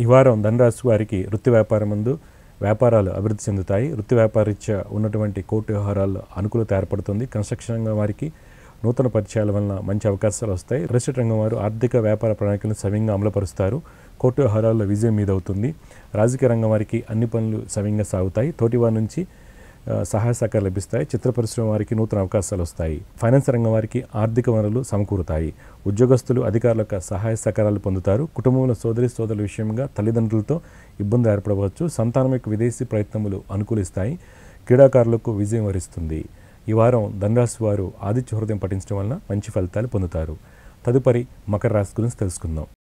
ఈ వారం ధనరాశి వారికి వృత్తి ముందు వ్యాపారాలు అభివృద్ధి చెందుతాయి వృత్తి వ్యాపారీత్యా ఉన్నటువంటి కోర్టు వ్యవహారాల్లో అనుకూలత ఏర్పడుతుంది కన్స్ట్రక్షన్ రంగం వారికి నూతన పరిచయాల వలన మంచి అవకాశాలు వస్తాయి రిజిస్టర్ రంగం వారు ఆర్థిక వ్యాపార ప్రణాళికలను సవ్యంగా అమలుపరుస్తారు కోర్టు వ్యవహారాల్లో విజయం మీద అవుతుంది రాజకీయ రంగం వారికి అన్ని పనులు సవ్యంగా సాగుతాయి తోటివారి నుంచి సహాయ సహకారాలు లభిస్తాయి చిత్ర పరిశ్రమ వారికి నూతన అవకాశాలు వస్తాయి ఫైనాన్స్ రంగం వారికి ఆర్థిక వనరులు సమకూరుతాయి ఉద్యోగస్తులు అధికారుల యొక్క సహాయ సహకారాలు పొందుతారు కుటుంబంలో సోదరి సోదరుల విషయంగా తల్లిదండ్రులతో ఇబ్బంది ఏర్పడవచ్చు సంతానం యొక్క విదేశీ ప్రయత్నములు అనుకూలిస్తాయి క్రీడాకారులకు విజయం వరిస్తుంది ఈ వారం ధనరాశి వారు ఆదిత్య హృదయం పఠించడం వలన మంచి ఫలితాలు పొందుతారు తదుపరి మకర రాశి గురించి తెలుసుకుందాం